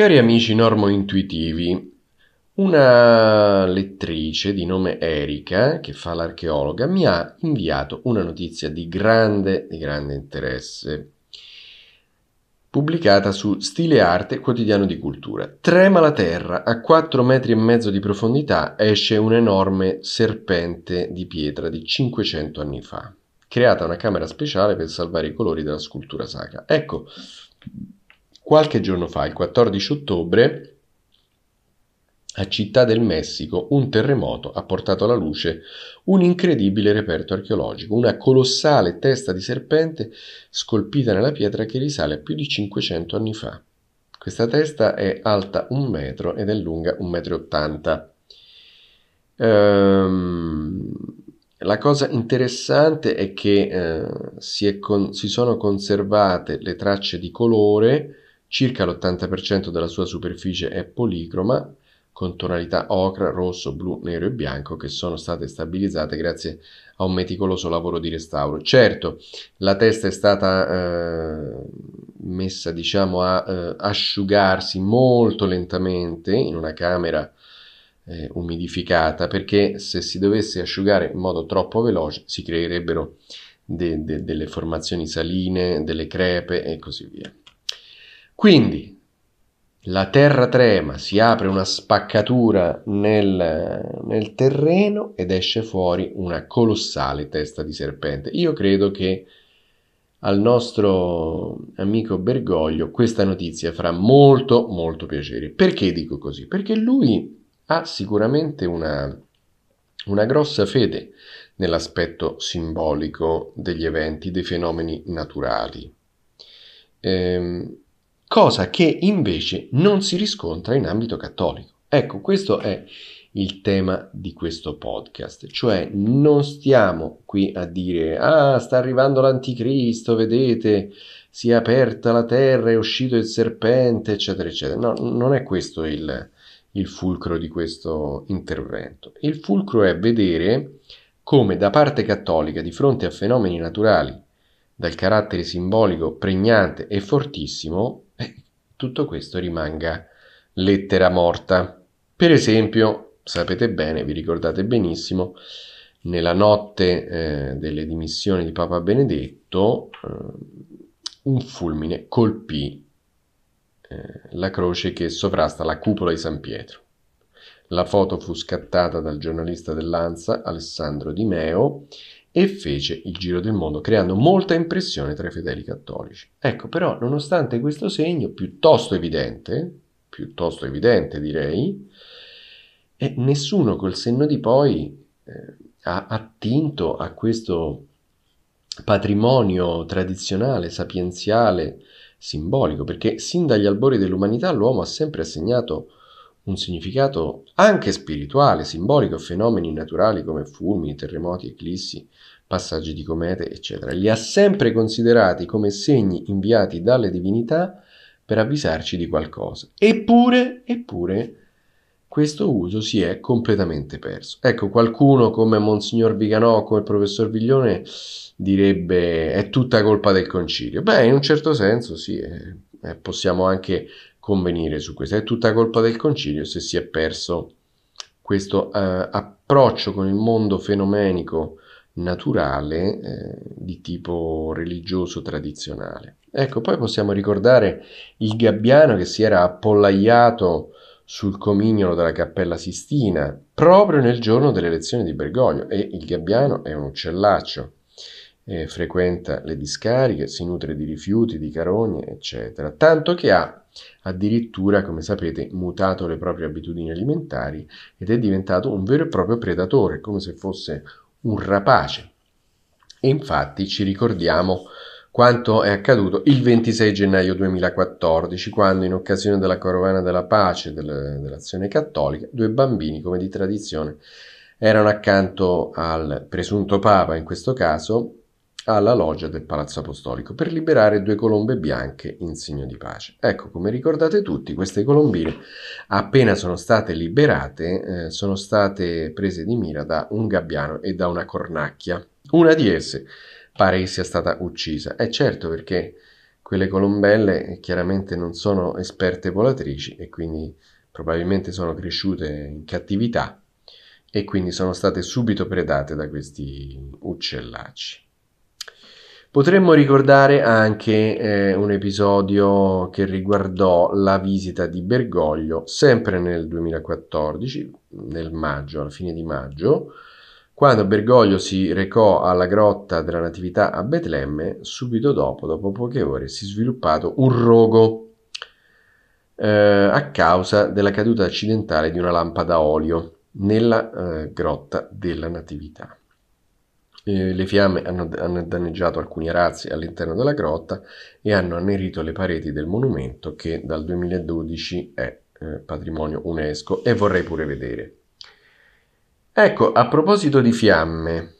Cari amici normo-intuitivi, una lettrice di nome Erika, che fa l'archeologa, mi ha inviato una notizia di grande, di grande interesse, pubblicata su Stile Arte Quotidiano di Cultura. Trema la terra, a 4 metri e mezzo di profondità esce un enorme serpente di pietra di 500 anni fa, creata una camera speciale per salvare i colori della scultura sacra. Ecco, Qualche giorno fa, il 14 ottobre, a Città del Messico un terremoto ha portato alla luce un incredibile reperto archeologico, una colossale testa di serpente scolpita nella pietra che risale a più di 500 anni fa. Questa testa è alta un metro ed è lunga 1,80 m. Ehm, la cosa interessante è che eh, si, è con- si sono conservate le tracce di colore Circa l'80% della sua superficie è policroma, con tonalità ocra, rosso, blu, nero e bianco che sono state stabilizzate grazie a un meticoloso lavoro di restauro. Certo, la testa è stata eh, messa diciamo a eh, asciugarsi molto lentamente in una camera eh, umidificata perché se si dovesse asciugare in modo troppo veloce si creerebbero de- de- delle formazioni saline, delle crepe e così via. Quindi la terra trema, si apre una spaccatura nel, nel, terreno ed esce fuori una colossale testa di serpente. Io credo che al nostro amico Bergoglio questa notizia farà molto molto piacere. Perché dico così? Perché lui ha sicuramente una, una grossa fede nell'aspetto simbolico degli eventi, dei fenomeni naturali. Ehm, cosa che invece non si riscontra in ambito cattolico. Ecco, questo è il tema di questo podcast, cioè non stiamo qui a dire ah sta arrivando l'anticristo, vedete, si è aperta la terra, è uscito il serpente, eccetera, eccetera. No, non è questo il, il fulcro di questo intervento. Il fulcro è vedere come da parte cattolica, di fronte a fenomeni naturali dal carattere simbolico pregnante e fortissimo, tutto questo rimanga lettera morta. Per esempio, sapete bene, vi ricordate benissimo, nella notte eh, delle dimissioni di Papa Benedetto, eh, un fulmine colpì eh, la croce che sovrasta la cupola di San Pietro. La foto fu scattata dal giornalista dell'Ansa Alessandro Di Meo e fece il giro del mondo creando molta impressione tra i fedeli cattolici. Ecco però, nonostante questo segno piuttosto evidente, piuttosto evidente direi, e eh, nessuno col senno di poi eh, ha attinto a questo patrimonio tradizionale, sapienziale, simbolico, perché sin dagli albori dell'umanità l'uomo ha sempre assegnato un significato anche spirituale, simbolico fenomeni naturali come fulmini, terremoti, eclissi, passaggi di comete, eccetera. Li ha sempre considerati come segni inviati dalle divinità per avvisarci di qualcosa. Eppure, eppure, questo uso si è completamente perso. Ecco, qualcuno come Monsignor Viganò, come il professor Viglione, direbbe è tutta colpa del concilio. Beh, in un certo senso sì, eh, eh possiamo anche convenire su questo. È tutta colpa del concilio se si è perso questo eh, approccio con il mondo fenomenico naturale eh, di tipo religioso tradizionale. Ecco, poi possiamo ricordare il gabbiano che si era appollaiato sul comignolo della Cappella Sistina proprio nel giorno delle lezioni di Bergoglio e il gabbiano è un uccellaccio eh, frequenta le discariche, si nutre di rifiuti, di carogne, eccetera. Tanto che ha addirittura, come sapete, mutato le proprie abitudini alimentari ed è diventato un vero e proprio predatore, come se fosse un rapace. E infatti ci ricordiamo quanto è accaduto il 26 gennaio 2014, quando in occasione della Carovana della Pace del, dell'Azione Cattolica, due bambini, come di tradizione, erano accanto al presunto Papa in questo caso, alla loggia del Palazzo Apostolico per liberare due colombe bianche in segno di pace. Ecco, come ricordate tutti, queste colombine, appena sono state liberate, eh, sono state prese di mira da un gabbiano e da una cornacchia. Una di esse pare che sia stata uccisa. È certo perché quelle colombelle chiaramente non sono esperte volatrici e quindi probabilmente sono cresciute in cattività e quindi sono state subito predate da questi uccellacci. Potremmo ricordare anche eh, un episodio che riguardò la visita di Bergoglio, sempre nel 2014, nel maggio, alla fine di maggio, quando Bergoglio si recò alla grotta della Natività a Betlemme, subito dopo, dopo poche ore, si è sviluppato un rogo eh, a causa della caduta accidentale di una lampada a olio nella eh, grotta della Natività le fiamme hanno, hanno danneggiato alcuni razzi all'interno della grotta e hanno annerito le pareti del monumento che dal 2012 è eh, patrimonio UNESCO e vorrei pure vedere. Ecco, a proposito di fiamme,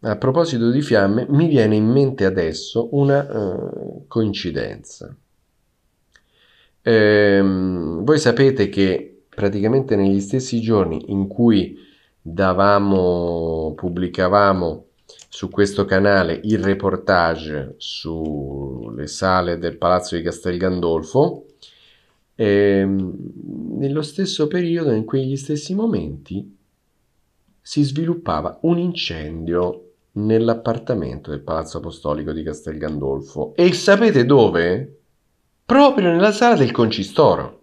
a proposito di fiamme, mi viene in mente adesso una uh, coincidenza. Ehm, voi sapete che praticamente negli stessi giorni in cui davamo, pubblicavamo su questo canale il reportage sulle sale del palazzo di Castel Gandolfo. E, ehm, nello stesso periodo, in quegli stessi momenti, si sviluppava un incendio nell'appartamento del Palazzo Apostolico di Castel Gandolfo. E sapete dove? Proprio nella sala del concistoro.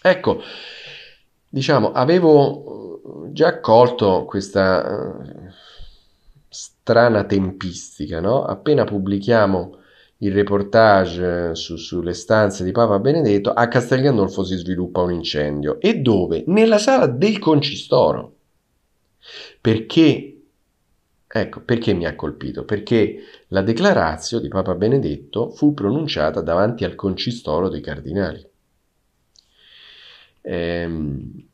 Ecco, diciamo, avevo già colto questa strana tempistica, no? Appena pubblichiamo il reportage eh, su, sulle stanze di Papa Benedetto, a Castel Gandolfo si sviluppa un incendio. E dove? Nella sala del concistoro. Perché, ecco, perché mi ha colpito? Perché la declarazio di Papa Benedetto fu pronunciata davanti al concistoro dei cardinali. Ehm,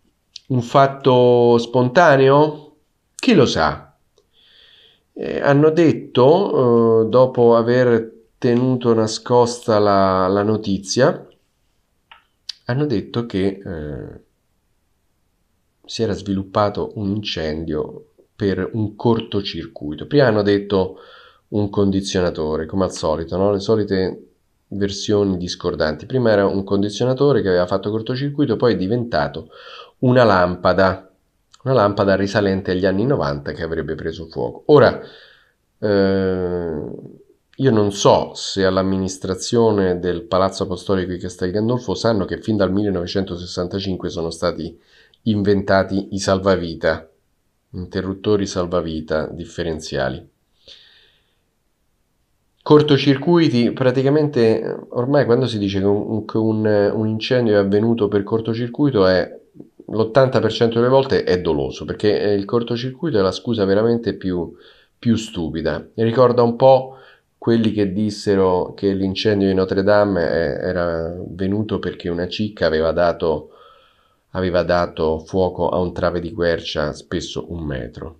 un fatto spontaneo? Chi lo sa? eh, hanno detto, eh, dopo aver tenuto nascosta la, la notizia, hanno detto che eh, si era sviluppato un incendio per un cortocircuito. Prima hanno detto un condizionatore, come al solito, no? le solite versioni discordanti. Prima era un condizionatore che aveva fatto cortocircuito, poi è diventato una lampada una lampada risalente agli anni 90 che avrebbe preso fuoco. Ora, eh, io non so se all'amministrazione del Palazzo Apostolico di Castel Gandolfo sanno che fin dal 1965 sono stati inventati i salvavita, interruttori salvavita differenziali. Cortocircuiti, praticamente ormai quando si dice che un, un, un incendio è avvenuto per cortocircuito è l'80% delle volte è doloso, perché eh, il cortocircuito è la scusa veramente più, più stupida. E ricorda un po' quelli che dissero che l'incendio di Notre Dame eh, era venuto perché una cicca aveva dato, aveva dato fuoco a un trave di quercia spesso un metro.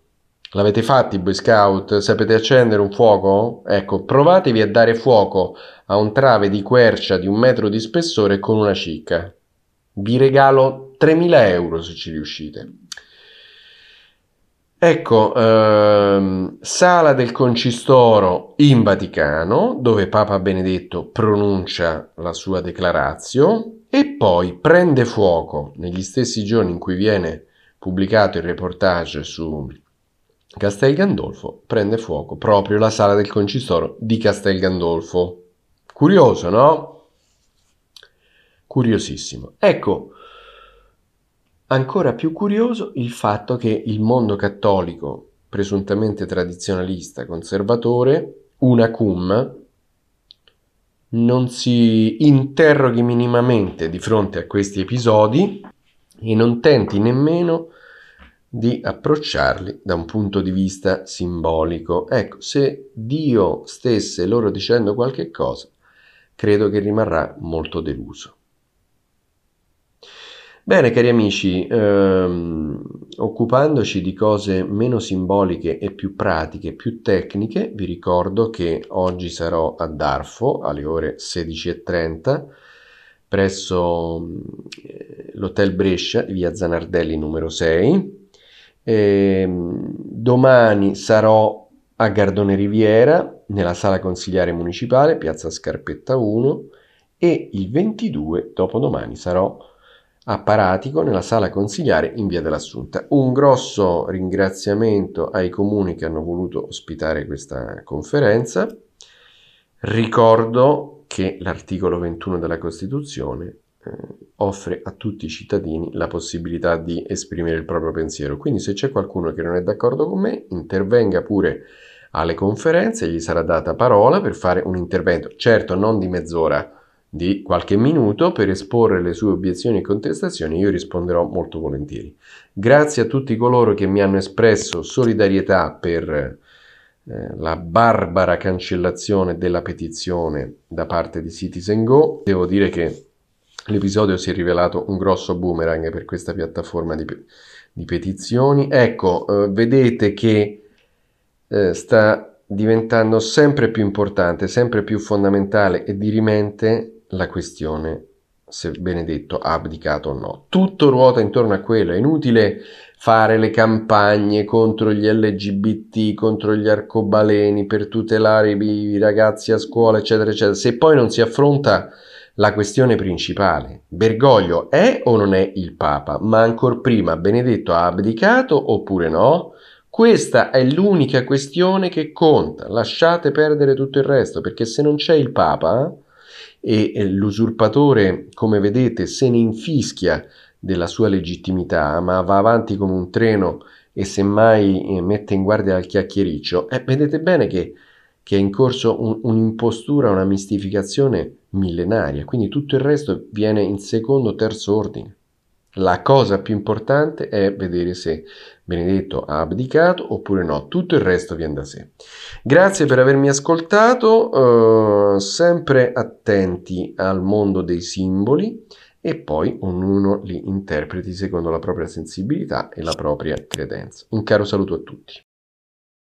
L'avete fatto, i Boy Scout? Sapete accendere un fuoco? Ecco, provatevi a dare fuoco a un trave di quercia di un metro di spessore con una cicca. Vi regalo 3.000 euro se ci riuscite. Ecco, ehm, sala del concistoro in Vaticano, dove Papa Benedetto pronuncia la sua declarazio e poi prende fuoco negli stessi giorni in cui viene pubblicato il reportage su Castel Gandolfo, prende fuoco proprio la sala del concistoro di Castel Gandolfo. Curioso, no? Curiosissimo. Ecco, Ancora più curioso il fatto che il mondo cattolico, presuntamente tradizionalista, conservatore, una cum, non si interroghi minimamente di fronte a questi episodi e non tenti nemmeno di approcciarli da un punto di vista simbolico. Ecco, se Dio stesse loro dicendo qualche cosa, credo che rimarrà molto deluso. Bene, cari amici, ehm, occupandoci di cose meno simboliche e più pratiche, più tecniche, vi ricordo che oggi sarò a Darfo alle ore 16.30 presso eh, l'Hotel Brescia, via Zanardelli numero 6. E, ehm, domani sarò a Gardone Riviera, nella sala consigliare municipale, piazza Scarpetta 1, e il 22 dopodomani sarò a a Paratico nella sala consigliare in via dell'Assunta. Un grosso ringraziamento ai comuni che hanno voluto ospitare questa conferenza. Ricordo che l'articolo 21 della Costituzione eh, offre a tutti i cittadini la possibilità di esprimere il proprio pensiero. Quindi se c'è qualcuno che non è d'accordo con me, intervenga pure alle conferenze, gli sarà data parola per fare un intervento, certo non di mezz'ora, di qualche minuto per esporre le sue obiezioni e contestazioni, io risponderò molto volentieri. Grazie a tutti coloro che mi hanno espresso solidarietà per eh, la barbara cancellazione della petizione da parte di Citizen Go. Devo dire che l'episodio si è rivelato un grosso boomerang per questa piattaforma di, di petizioni. Ecco, eh, vedete che eh, sta diventando sempre più importante, sempre più fondamentale e dirimente la questione se Benedetto ha abdicato o no. Tutto ruota intorno a quello, è inutile fare le campagne contro gli LGBT, contro gli arcobaleni, per tutelare i ragazzi a scuola, eccetera, eccetera, se poi non si affronta la questione principale. Bergoglio è o non è il Papa? Ma ancor prima Benedetto ha abdicato oppure no? Questa è l'unica questione che conta. Lasciate perdere tutto il resto, perché se non c'è il Papa e eh, l'usurpatore, come vedete, se ne infischia della sua legittimità, ma va avanti come un treno e semmai eh, mette in guardia il chiacchiericcio, eh, vedete bene che, che è in corso un, un'impostura, una mistificazione millenaria, quindi tutto il resto viene in secondo o terzo ordine. La cosa più importante è vedere se Benedetto ha abdicato oppure no, tutto il resto viene da sé. Grazie per avermi ascoltato, eh, sempre attenti al mondo dei simboli e poi ognuno li interpreti secondo la propria sensibilità e la propria credenza. Un caro saluto a tutti.